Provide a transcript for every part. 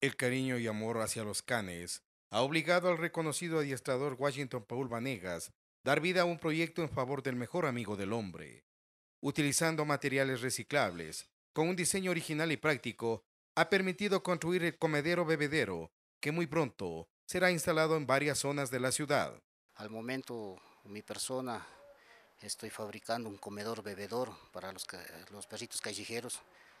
El cariño y amor hacia los canes ha obligado al reconocido adiestrador Washington Paul Vanegas dar vida a un proyecto en favor del mejor amigo del hombre. Utilizando materiales reciclables, con un diseño original y práctico, ha permitido construir el comedero bebedero, que muy pronto será instalado en varias zonas de la ciudad. Al momento, mi persona estoy fabricando un comedor bebedero para los, los perritos callejeros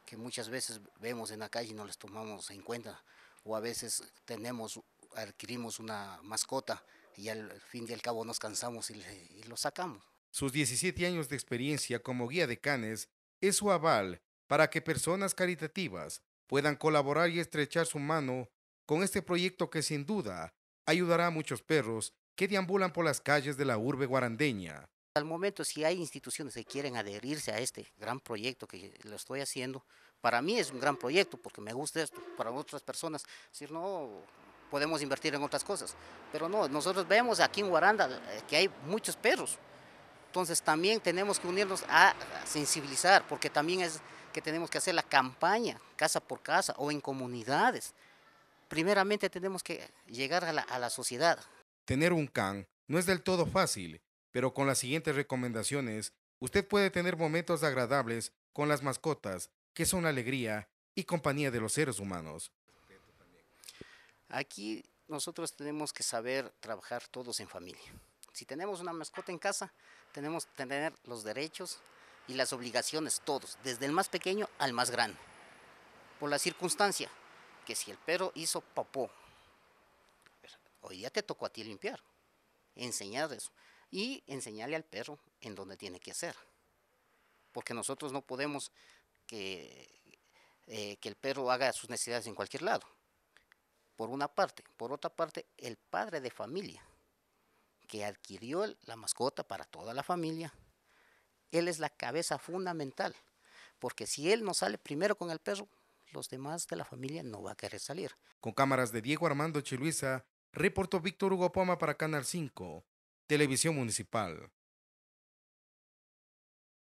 que muchas veces vemos en la calle y no les tomamos en cuenta, o a veces tenemos, adquirimos una mascota y al fin y al cabo nos cansamos y, y lo sacamos. Sus 17 años de experiencia como guía de canes es su aval para que personas caritativas puedan colaborar y estrechar su mano con este proyecto que sin duda ayudará a muchos perros que deambulan por las calles de la urbe guarandeña al momento, si hay instituciones que quieren adherirse a este gran proyecto que lo estoy haciendo, para mí es un gran proyecto porque me gusta esto, para otras personas, decir, no, podemos invertir en otras cosas. Pero no, nosotros vemos aquí en Guaranda eh, que hay muchos perros. Entonces también tenemos que unirnos a sensibilizar, porque también es que tenemos que hacer la campaña casa por casa o en comunidades. Primeramente tenemos que llegar a la, a la sociedad. Tener un can no es del todo fácil pero con las siguientes recomendaciones, usted puede tener momentos agradables con las mascotas, que son alegría y compañía de los seres humanos. Aquí nosotros tenemos que saber trabajar todos en familia. Si tenemos una mascota en casa, tenemos que tener los derechos y las obligaciones todos, desde el más pequeño al más grande. Por la circunstancia que si el perro hizo popó, hoy ya te tocó a ti limpiar, enseñar eso y enseñarle al perro en donde tiene que hacer. Porque nosotros no podemos que, eh, que el perro haga sus necesidades en cualquier lado. Por una parte. Por otra parte, el padre de familia que adquirió la mascota para toda la familia, él es la cabeza fundamental. Porque si él no sale primero con el perro, los demás de la familia no va a querer salir. Con cámaras de Diego Armando Chiluisa, reportó Víctor Hugo Poma para Canal 5. Televisión Municipal.